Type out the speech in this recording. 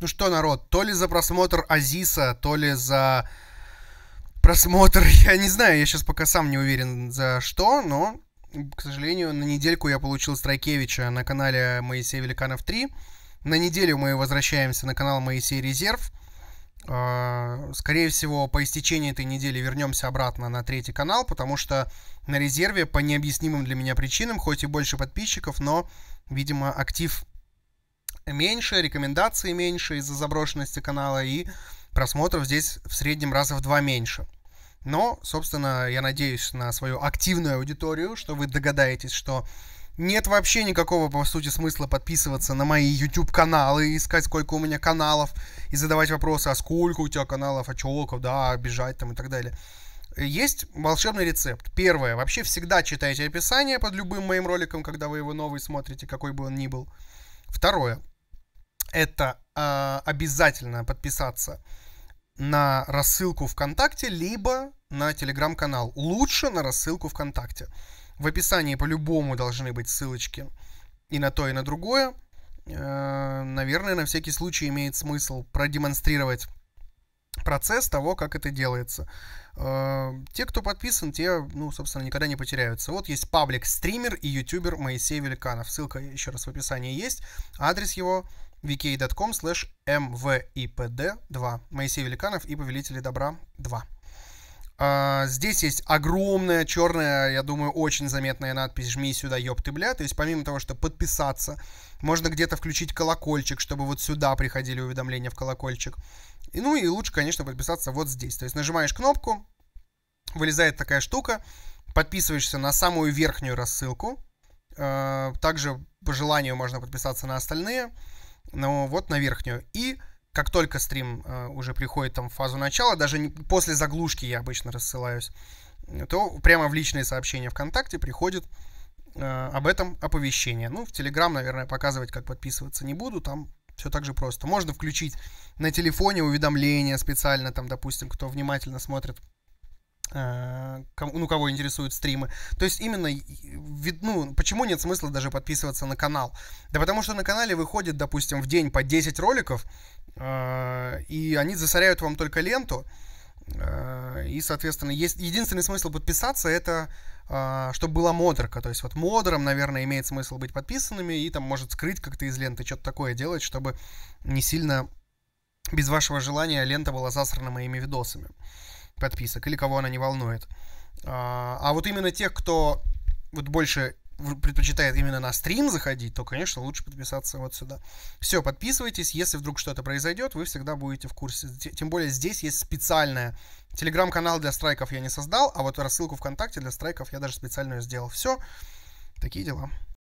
Ну что, народ, то ли за просмотр Азиса, то ли за просмотр, я не знаю, я сейчас пока сам не уверен за что, но, к сожалению, на недельку я получил Страйкевича на канале Моисей Великанов 3. На неделю мы возвращаемся на канал Моисей Резерв. А, скорее всего, по истечении этой недели вернемся обратно на третий канал, потому что на резерве по необъяснимым для меня причинам, хоть и больше подписчиков, но, видимо, актив меньше, рекомендации меньше из-за заброшенности канала, и просмотров здесь в среднем раза в два меньше. Но, собственно, я надеюсь на свою активную аудиторию, что вы догадаетесь, что нет вообще никакого, по сути, смысла подписываться на мои YouTube-каналы, искать, сколько у меня каналов, и задавать вопросы, а сколько у тебя каналов, а чулоков, да, бежать там и так далее. Есть волшебный рецепт. Первое. Вообще всегда читайте описание под любым моим роликом, когда вы его новый смотрите, какой бы он ни был. Второе это э, обязательно подписаться на рассылку ВКонтакте, либо на телеграм-канал. Лучше на рассылку ВКонтакте. В описании по-любому должны быть ссылочки и на то, и на другое. Э, наверное, на всякий случай имеет смысл продемонстрировать процесс того, как это делается. Э, те, кто подписан, те, ну, собственно, никогда не потеряются. Вот есть паблик стример и ютубер Моисей Великанов. Ссылка еще раз в описании есть. Адрес его vk.com slash mvipd2. Моисей Великанов и Повелители Добра 2. А, здесь есть огромная черная, я думаю, очень заметная надпись «Жми сюда, ёб ты, бля». То есть помимо того, что подписаться, можно где-то включить колокольчик, чтобы вот сюда приходили уведомления в колокольчик. И, ну и лучше, конечно, подписаться вот здесь. То есть нажимаешь кнопку, вылезает такая штука, подписываешься на самую верхнюю рассылку. А, также по желанию можно подписаться на остальные ну, вот на верхнюю. И как только стрим э, уже приходит там в фазу начала, даже не, после заглушки я обычно рассылаюсь, то прямо в личные сообщения ВКонтакте приходит э, об этом оповещение. Ну, в Телеграм, наверное, показывать, как подписываться не буду, там все так же просто. Можно включить на телефоне уведомления специально, там, допустим, кто внимательно смотрит Э, ну, кого интересуют стримы. То есть именно, ну, почему нет смысла даже подписываться на канал? Да потому что на канале выходит, допустим, в день по 10 роликов, э, и они засоряют вам только ленту, э, и, соответственно, есть единственный смысл подписаться это чтобы была модерка. То есть вот модерам наверное, имеет смысл быть подписанными и там может скрыть как-то из ленты что-то такое делать, чтобы не сильно без вашего желания лента была засрана моими видосами подписок или кого она не волнует. А, а вот именно тех, кто вот больше предпочитает именно на стрим заходить, то, конечно, лучше подписаться вот сюда. Все, подписывайтесь, если вдруг что-то произойдет, вы всегда будете в курсе. Тем более здесь есть специальная телеграм-канал для страйков я не создал, а вот рассылку ВКонтакте для страйков я даже специальную сделал. Все, такие дела.